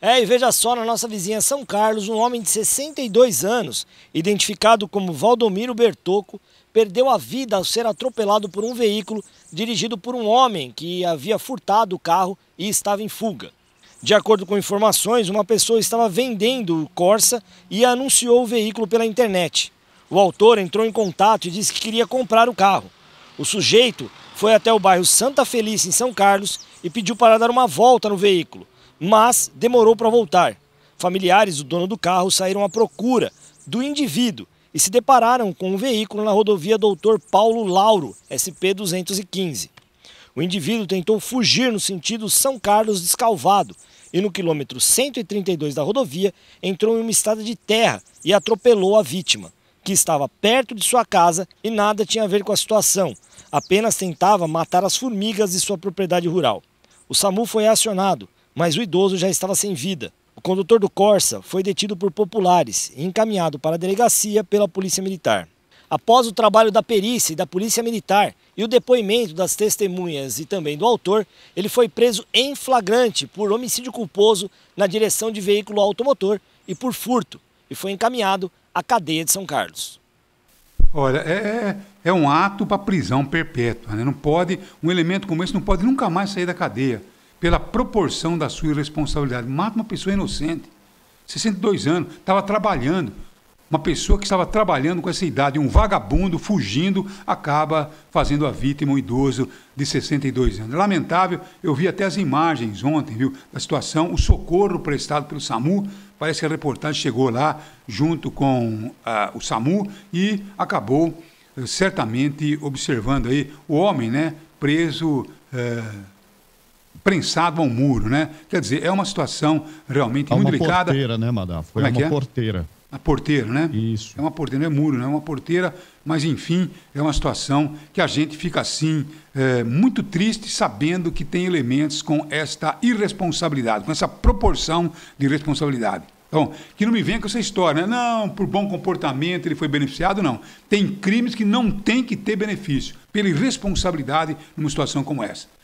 É, e veja só, na nossa vizinha São Carlos, um homem de 62 anos, identificado como Valdomiro Bertoco perdeu a vida ao ser atropelado por um veículo dirigido por um homem que havia furtado o carro e estava em fuga. De acordo com informações, uma pessoa estava vendendo o Corsa e anunciou o veículo pela internet. O autor entrou em contato e disse que queria comprar o carro. O sujeito foi até o bairro Santa Feliz, em São Carlos, e pediu para dar uma volta no veículo mas demorou para voltar. Familiares do dono do carro saíram à procura do indivíduo e se depararam com um veículo na rodovia Doutor Paulo Lauro, SP-215. O indivíduo tentou fugir no sentido São Carlos Descalvado e no quilômetro 132 da rodovia entrou em uma estrada de terra e atropelou a vítima, que estava perto de sua casa e nada tinha a ver com a situação, apenas tentava matar as formigas de sua propriedade rural. O SAMU foi acionado mas o idoso já estava sem vida. O condutor do Corsa foi detido por populares e encaminhado para a delegacia pela Polícia Militar. Após o trabalho da perícia e da Polícia Militar e o depoimento das testemunhas e também do autor, ele foi preso em flagrante por homicídio culposo na direção de veículo automotor e por furto e foi encaminhado à cadeia de São Carlos. Olha, é, é, é um ato para prisão perpétua. Né? Não pode, um elemento como esse não pode nunca mais sair da cadeia pela proporção da sua irresponsabilidade. Mata uma pessoa inocente, 62 anos, estava trabalhando. Uma pessoa que estava trabalhando com essa idade, um vagabundo fugindo, acaba fazendo a vítima um idoso de 62 anos. Lamentável, eu vi até as imagens ontem, viu, da situação, o socorro prestado pelo SAMU. Parece que a reportagem chegou lá junto com ah, o SAMU e acabou eh, certamente observando aí o homem, né, preso. Eh, prensado a um muro, né? Quer dizer, é uma situação realmente é muito delicada. É uma porteira, né, Madafo? Como é, uma é? porteira. A porteira, né? Isso. É uma porteira, não é muro, não é uma porteira, mas enfim, é uma situação que a gente fica assim, é, muito triste, sabendo que tem elementos com esta irresponsabilidade, com essa proporção de responsabilidade. Então, que não me venha com essa história, né? não, por bom comportamento ele foi beneficiado, não. Tem crimes que não tem que ter benefício, pela irresponsabilidade numa situação como essa.